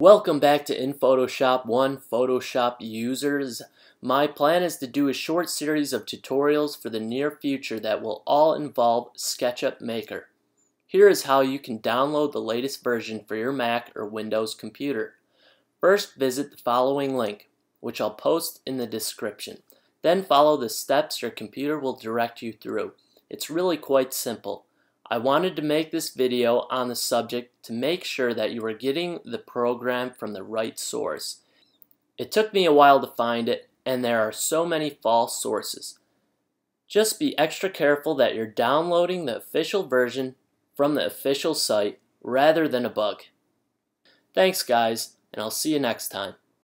Welcome back to In Photoshop 1 Photoshop users. My plan is to do a short series of tutorials for the near future that will all involve SketchUp Maker. Here is how you can download the latest version for your Mac or Windows computer. First visit the following link, which I'll post in the description. Then follow the steps your computer will direct you through. It's really quite simple. I wanted to make this video on the subject to make sure that you are getting the program from the right source. It took me a while to find it, and there are so many false sources. Just be extra careful that you're downloading the official version from the official site rather than a bug. Thanks guys, and I'll see you next time.